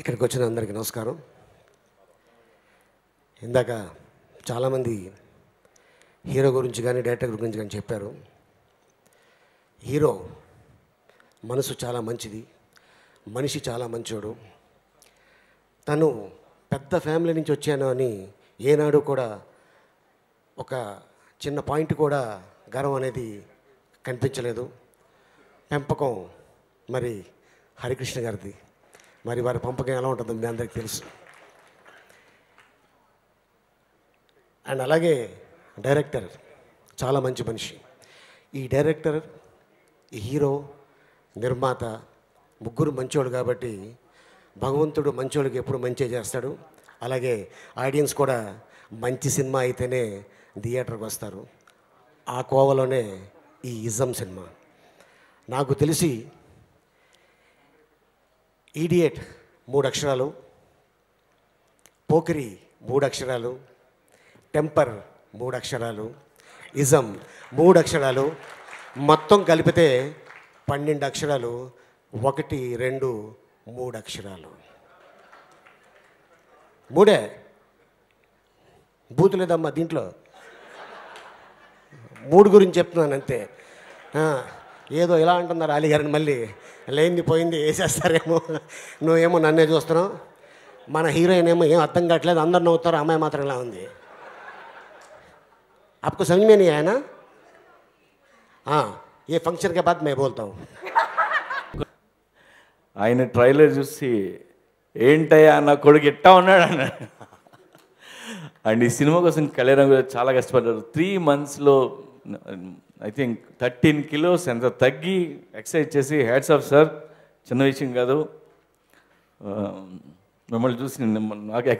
ఇక్కడికి వచ్చిన అందరికీ నమస్కారం ఇందాక చాలామంది హీరో గురించి కానీ డైరెక్టర్ గురించి కానీ చెప్పారు హీరో మనసు చాలా మంచిది మనిషి చాలా మంచోడు తను పెద్ద ఫ్యామిలీ నుంచి వచ్చాను అని ఏనాడు కూడా ఒక చిన్న పాయింట్ కూడా గర్వం అనేది కనిపించలేదు పెంపకం మరి హరికృష్ణ గారిది మరి వారి పంపకం ఎలా ఉంటుందో మీ అందరికీ తెలుసు అండ్ అలాగే డైరెక్టర్ చాలా మంచి మనిషి ఈ డైరెక్టర్ ఈ హీరో నిర్మాత ముగ్గురు మంచోడు కాబట్టి భగవంతుడు మంచోళ్ళకి ఎప్పుడు మంచి చేస్తాడు అలాగే ఆడియన్స్ కూడా మంచి సినిమా అయితేనే థియేటర్కి వస్తారు ఆ కోవలోనే ఈ ఇజం సినిమా నాకు తెలిసి ఈడియట్ మూడు అక్షరాలు పోకిరి మూడు అక్షరాలు టెంపర్ మూడు అక్షరాలు ఇజం మూడు అక్షరాలు మొత్తం కలిపితే పన్నెండు అక్షరాలు ఒకటి రెండు మూడు అక్షరాలు మూడే బూతు లేదమ్మా దీంట్లో మూడు గురించి చెప్తున్నాను అంతే ఏదో ఇలా అంటున్నారు అలీగారిని మళ్ళీ లేనిది పోయింది వేసేస్తారేమో నువ్వేమో నన్నే చూస్తున్నావు మన హీరోయిన్ ఏమో ఏం అర్థం కావట్లేదు అందరు నవ్వుతారు అమ్మాయి మాత్రం ఇలా ఉంది आपको समझ ఆయన ఏ ఫంక్షన్కే బాధ మేము బోల్తాం ఆయన ట్రైలర్ చూసి ఏంటయ్యా నా కొడుకు ఎట్టా ఉన్నాడు అన్న అండ్ ఈ సినిమా కోసం కళ్యాణం చాలా కష్టపడ్డారు త్రీ మంత్స్లో ఐ థింక్ థర్టీన్ కిలోస్ ఎంత తగ్గి ఎక్సర్సైజ్ చేసి హ్యాడ్స్ ఆఫ్ సార్ చిన్న విషయం కాదు మిమ్మల్ని చూసి నాకు